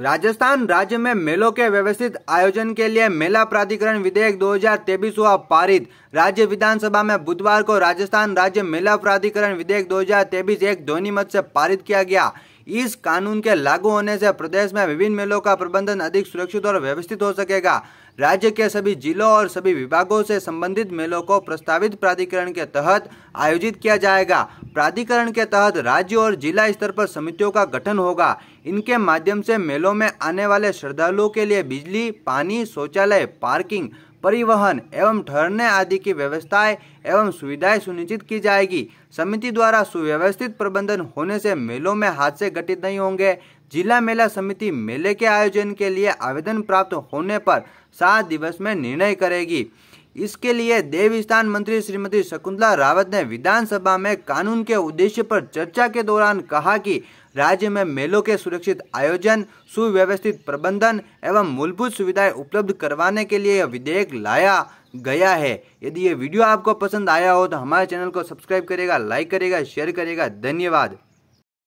राजस्थान राज्य में मेलों के व्यवस्थित आयोजन के लिए मेला प्राधिकरण विधेयक 2023 हुआ पारित राज्य विधानसभा में बुधवार को राजस्थान राज्य मेला प्राधिकरण विधेयक 2023 एक ध्वनि मत से पारित किया गया इस कानून के लागू होने से प्रदेश में विभिन्न मेलों का प्रबंधन अधिक सुरक्षित और व्यवस्थित हो सकेगा राज्य के सभी जिलों और सभी विभागों से संबंधित मेलों को प्रस्तावित प्राधिकरण के तहत आयोजित किया जाएगा प्राधिकरण के तहत राज्य और जिला स्तर पर समितियों का गठन होगा इनके माध्यम से मेलों में आने वाले श्रद्धालुओं के लिए बिजली पानी शौचालय पार्किंग परिवहन एवं ठहरने आदि की व्यवस्थाएं एवं सुविधाएं सुनिश्चित की जाएगी समिति द्वारा सुव्यवस्थित प्रबंधन होने से मेलों में हादसे घटित नहीं होंगे जिला मेला समिति मेले के आयोजन के लिए आवेदन प्राप्त होने पर सात दिवस में निर्णय करेगी इसके लिए देवस्थान मंत्री श्रीमती शकुंतला रावत ने विधानसभा में कानून के उद्देश्य पर चर्चा के दौरान कहा कि राज्य में मेलों के सुरक्षित आयोजन सुव्यवस्थित प्रबंधन एवं मूलभूत सुविधाएं उपलब्ध करवाने के लिए यह विधेयक लाया गया है यदि ये वीडियो आपको पसंद आया हो तो हमारे चैनल को सब्सक्राइब करेगा लाइक करेगा शेयर करेगा धन्यवाद